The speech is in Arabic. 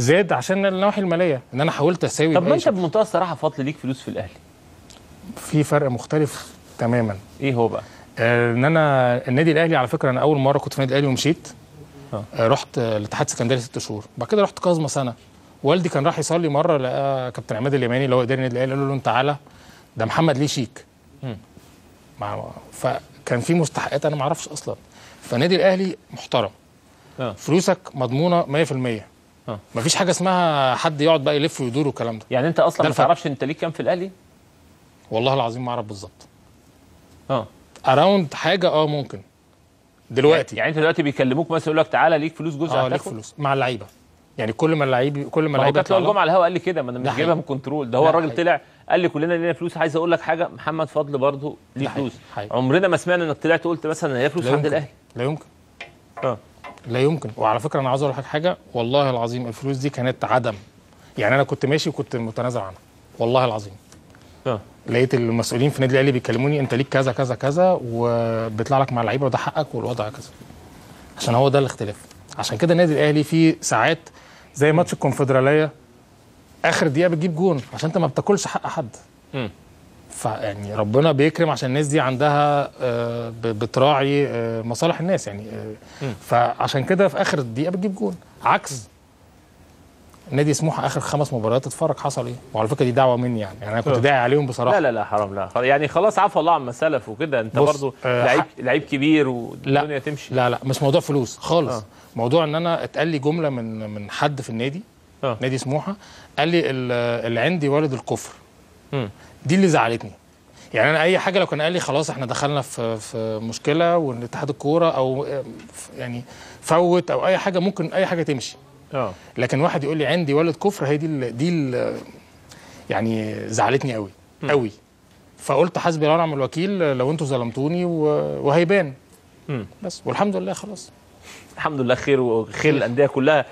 زاد عشان النواحي الماليه ان انا حاولت اساوي طب ما انت بمنتهى الصراحه فضل ليك فلوس في الاهلي في فرق مختلف تماما ايه هو بقى آه، ان انا النادي الاهلي على فكره انا اول مره كنت في النادي الاهلي ومشيت آه. آه. رحت الاتحاد السكندري ست شهور بعد كده رحت كاظمه سنه والدي كان راح يصلي مره لقى كابتن عماد اليماني اللي هو اداري النادي الاهلي قال له انت تعالى ده محمد ليه شيك مع فكان في مستحقات انا ما اعرفش اصلا فالنادي الاهلي محترم آه. فلوسك مضمونه 100% اه. ما فيش حاجه اسمها حد يقعد بقى يلف ويدور والكلام ده يعني انت اصلا ما تعرفش انت ليك كام في الاهلي والله العظيم ما اعرف بالظبط اه اراوند حاجه اه ممكن دلوقتي يعني انت دلوقتي بيكلموك مثلا يقول لك تعالى ليك فلوس جزء اه ليك فلوس مع اللعيبه يعني كل ما اللعيب كل ما اللعيبه طلع الجمعه على الهوا قال لي كده ما انا مش جايبها من كنترول ده هو الراجل طلع قال لي كلنا لينا فلوس عايز اقول لك حاجه محمد فضل برضه ليه فلوس عمرنا ما سمعنا انك طلعت قلت مثلا هي فلوس عند الاهلي لا يمكن اه لا يمكن وعلى فكره انا عاوز اقول حاجه والله العظيم الفلوس دي كانت عدم يعني انا كنت ماشي وكنت متنازل عنها والله العظيم أه. لقيت المسؤولين في النادي الاهلي بيكلموني انت ليك كذا كذا كذا وبيطلع لك مع اللعيبه وده حقك والوضع كذا عشان هو ده الاختلاف عشان كده النادي الاهلي فيه ساعات زي ماتش الكونفدراليه اخر دقيقه بتجيب جون عشان انت ما بتاكلش حق حد م. فيعني ربنا بيكرم عشان الناس دي عندها آه، بتراعي آه، مصالح الناس يعني آه، فعشان كده في اخر الدقيقه بتجيب جون عكس نادي سموحه اخر خمس مباريات اتفرج حصل ايه وعلى فكره دي دعوه مني يعني, يعني انا كنت داعي عليهم بصراحه لا لا لا حرام لا يعني خلاص عفى الله عما سلف وكده انت برضه آه لعيب لعيب كبير والدنيا تمشي لا لا مش موضوع فلوس خالص آه. موضوع ان انا اتقال لي جمله من من حد في النادي آه. نادي سموحه قال لي اللي عندي والد الكفر دي اللي زعلتني يعني انا اي حاجه لو كان قال لي خلاص احنا دخلنا في في مشكله وان اتحاد الكوره او يعني فوت او اي حاجه ممكن اي حاجه تمشي اه لكن واحد يقول لي عندي ولد كفر هي دي الـ دي الـ يعني زعلتني قوي قوي فقلت حسبي الله ونعم الوكيل لو انتوا ظلمتوني وهيبان بس والحمد لله خلاص الحمد لله خير وخير الانديه كلها